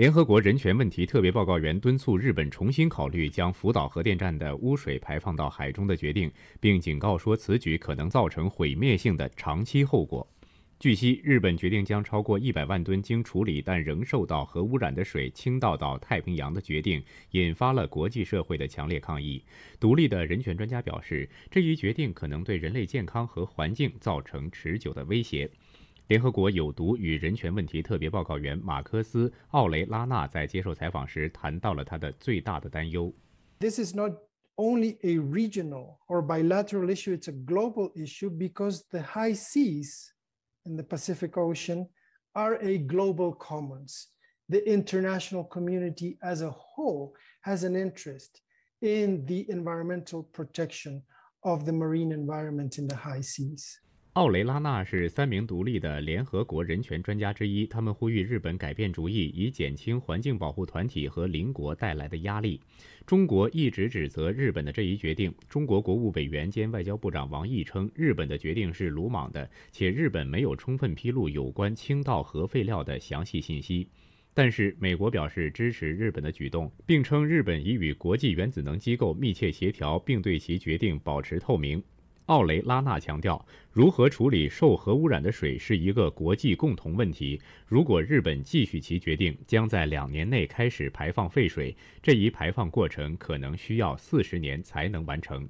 联合国人权问题特别报告员敦促日本重新考虑将福岛核电站的污水排放到海中的决定，并警告说此举可能造成毁灭性的长期后果。据悉，日本决定将超过100万吨经处理但仍受到核污染的水倾倒到太平洋的决定，引发了国际社会的强烈抗议。独立的人权专家表示，这一决定可能对人类健康和环境造成持久的威胁。This is not only a regional or bilateral issue; it's a global issue because the high seas in the Pacific Ocean are a global commons. The international community as a whole has an interest in the environmental protection of the marine environment in the high seas.” 奥雷拉纳是三名独立的联合国人权专家之一，他们呼吁日本改变主意，以减轻环境保护团体和邻国带来的压力。中国一直指责日本的这一决定。中国国务委员兼外交部长王毅称，日本的决定是鲁莽的，且日本没有充分披露有关倾倒核废料的详细信息。但是，美国表示支持日本的举动，并称日本已与国际原子能机构密切协调，并对其决定保持透明。奥雷拉纳强调，如何处理受核污染的水是一个国际共同问题。如果日本继续其决定，将在两年内开始排放废水，这一排放过程可能需要四十年才能完成。